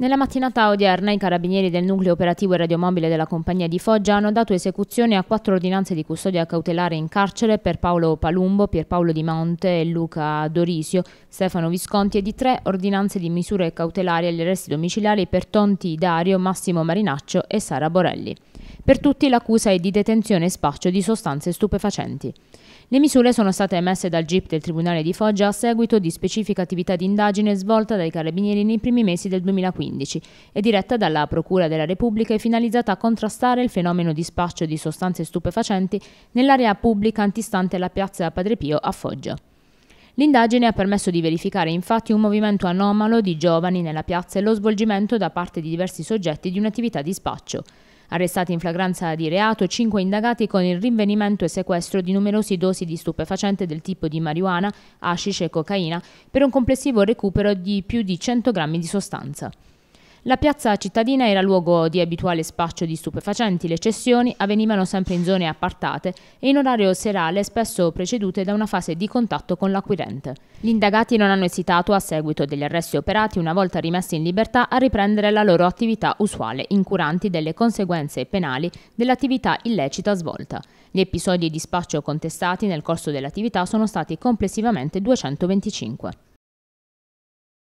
Nella mattinata odierna i carabinieri del nucleo operativo e radiomobile della compagnia di Foggia hanno dato esecuzione a quattro ordinanze di custodia cautelare in carcere per Paolo Palumbo, Pierpaolo Di Monte e Luca Dorisio, Stefano Visconti e di tre ordinanze di misure cautelari agli arresti domiciliari per Tonti Dario, Massimo Marinaccio e Sara Borelli. Per tutti l'accusa è di detenzione e spaccio di sostanze stupefacenti. Le misure sono state emesse dal GIP del Tribunale di Foggia a seguito di specifica attività di indagine svolta dai carabinieri nei primi mesi del 2015 e diretta dalla Procura della Repubblica e finalizzata a contrastare il fenomeno di spaccio di sostanze stupefacenti nell'area pubblica antistante la piazza Padre Pio a Foggia. L'indagine ha permesso di verificare infatti un movimento anomalo di giovani nella piazza e lo svolgimento da parte di diversi soggetti di un'attività di spaccio. Arrestati in flagranza di reato, cinque indagati con il rinvenimento e sequestro di numerosi dosi di stupefacente del tipo di marijuana, hashish e cocaina, per un complessivo recupero di più di 100 grammi di sostanza. La piazza cittadina era luogo di abituale spaccio di stupefacenti, le cessioni avvenivano sempre in zone appartate e in orario serale spesso precedute da una fase di contatto con l'acquirente. Gli indagati non hanno esitato a seguito degli arresti operati una volta rimessi in libertà a riprendere la loro attività usuale, incuranti delle conseguenze penali dell'attività illecita svolta. Gli episodi di spaccio contestati nel corso dell'attività sono stati complessivamente 225.